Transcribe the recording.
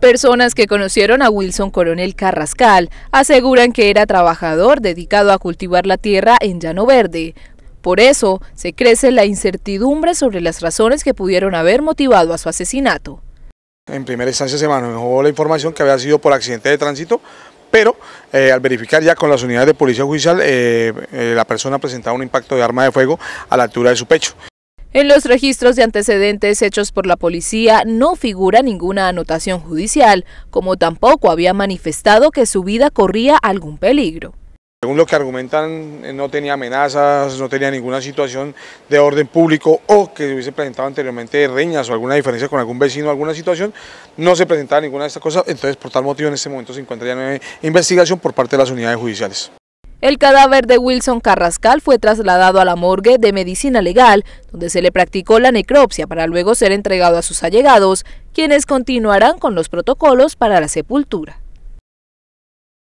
Personas que conocieron a Wilson Coronel Carrascal aseguran que era trabajador dedicado a cultivar la tierra en Llano Verde. Por eso se crece la incertidumbre sobre las razones que pudieron haber motivado a su asesinato. En primera instancia se manejó la información que había sido por accidente de tránsito, pero eh, al verificar ya con las unidades de policía judicial, eh, eh, la persona presentaba un impacto de arma de fuego a la altura de su pecho. En los registros de antecedentes hechos por la policía no figura ninguna anotación judicial, como tampoco había manifestado que su vida corría algún peligro. Según lo que argumentan, eh, no tenía amenazas, no tenía ninguna situación de orden público o que hubiese presentado anteriormente reñas o alguna diferencia con algún vecino, alguna situación, no se presentaba ninguna de estas cosas, entonces por tal motivo en este momento se encuentra ya en investigación por parte de las unidades judiciales. El cadáver de Wilson Carrascal fue trasladado a la morgue de medicina legal, donde se le practicó la necropsia para luego ser entregado a sus allegados, quienes continuarán con los protocolos para la sepultura.